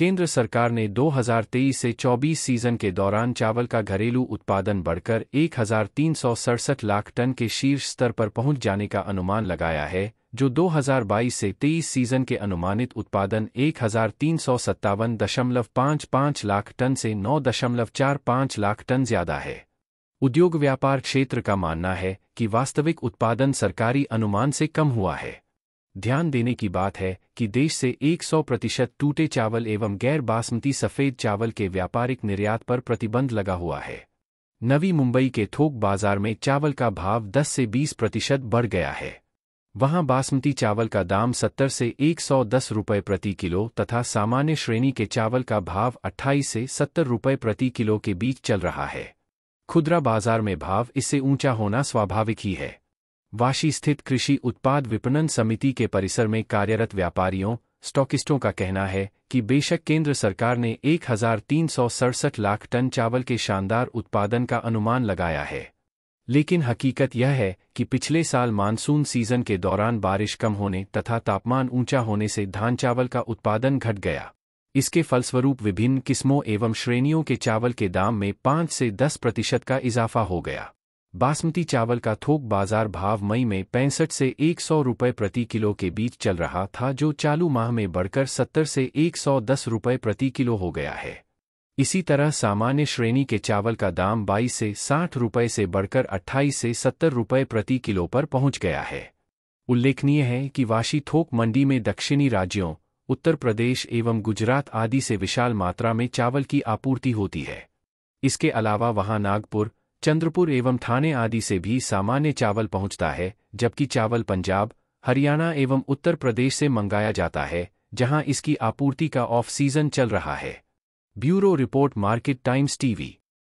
केंद्र सरकार ने 2023 से 24 सीजन के दौरान चावल का घरेलू उत्पादन बढ़कर एक लाख टन के शीर्ष स्तर पर पहुंच जाने का अनुमान लगाया है जो 2022 से 23 सीजन के अनुमानित उत्पादन एक लाख टन से 9.45 लाख टन ज्यादा है उद्योग व्यापार क्षेत्र का मानना है कि वास्तविक उत्पादन सरकारी अनुमान से कम हुआ है ध्यान देने की बात है कि देश से 100 प्रतिशत टूटे चावल एवं गैर बासमती सफ़ेद चावल के व्यापारिक निर्यात पर प्रतिबंध लगा हुआ है नवी मुंबई के थोक बाजार में चावल का भाव 10 से 20 प्रतिशत बढ़ गया है वहां बासमती चावल का दाम 70 से 110 रुपये प्रति किलो तथा सामान्य श्रेणी के चावल का भाव 28 से 70 रुपये प्रति किलो के बीच चल रहा है खुदरा बाजार में भाव इससे ऊंचा होना स्वाभाविक ही है वाशी स्थित कृषि उत्पाद विपणन समिति के परिसर में कार्यरत व्यापारियों स्टॉकिस्टों का कहना है कि बेशक केंद्र सरकार ने एक लाख टन चावल के शानदार उत्पादन का अनुमान लगाया है लेकिन हकीकत यह है कि पिछले साल मानसून सीजन के दौरान बारिश कम होने तथा तापमान ऊंचा होने से धान चावल का उत्पादन घट गया इसके फलस्वरूप विभिन्न किस्मों एवं श्रेणियों के चावल के दाम में पाँच से दस प्रतिशत का इजाफा हो गया बासमती चावल का थोक बाजार भाव मई में पैंसठ से एक सौ रुपये प्रति किलो के बीच चल रहा था जो चालू माह में बढ़कर सत्तर से एक सौ दस रुपये प्रति किलो हो गया है इसी तरह सामान्य श्रेणी के चावल का दाम बाईस से साठ रुपये से बढ़कर अट्ठाईस से सत्तर रुपये प्रति किलो पर पहुंच गया है उल्लेखनीय है कि वाशी थोक मंडी में दक्षिणी राज्यों उत्तर प्रदेश एवं गुजरात आदि से विशाल मात्रा में चावल की आपूर्ति होती है इसके अलावा वहां नागपुर चंद्रपुर एवं थाने आदि से भी सामान्य चावल पहुंचता है जबकि चावल पंजाब हरियाणा एवं उत्तर प्रदेश से मंगाया जाता है जहां इसकी आपूर्ति का ऑफ सीजन चल रहा है bureau report Market Times TV